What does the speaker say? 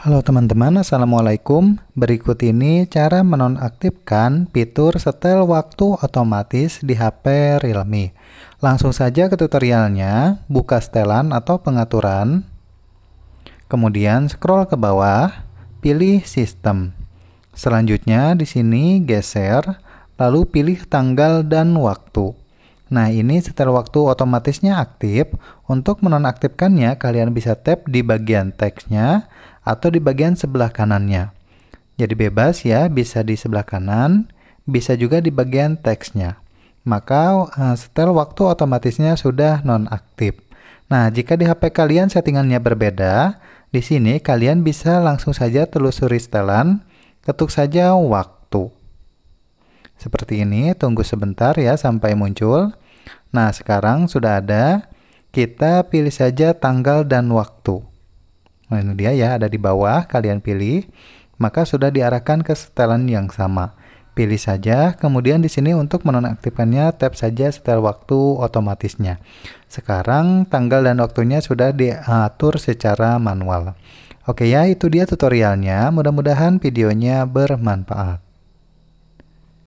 Halo teman-teman, Assalamualaikum. Berikut ini cara menonaktifkan fitur setel waktu otomatis di HP Realme. Langsung saja ke tutorialnya, buka setelan atau pengaturan. Kemudian scroll ke bawah, pilih sistem. Selanjutnya di sini geser, lalu pilih tanggal dan waktu. Nah, ini setel waktu otomatisnya aktif. Untuk menonaktifkannya, kalian bisa tap di bagian teksnya atau di bagian sebelah kanannya. Jadi bebas ya, bisa di sebelah kanan, bisa juga di bagian teksnya. Maka eh, setel waktu otomatisnya sudah nonaktif. Nah, jika di HP kalian settingannya berbeda, di sini kalian bisa langsung saja telusuri setelan, ketuk saja waktu. Seperti ini, tunggu sebentar ya sampai muncul. Nah, sekarang sudah ada. Kita pilih saja tanggal dan waktu. Nah, ini dia ya, ada di bawah, kalian pilih. Maka sudah diarahkan ke setelan yang sama. Pilih saja, kemudian di sini untuk menonaktifkannya, tap saja setel waktu otomatisnya. Sekarang tanggal dan waktunya sudah diatur secara manual. Oke ya, itu dia tutorialnya. Mudah-mudahan videonya bermanfaat.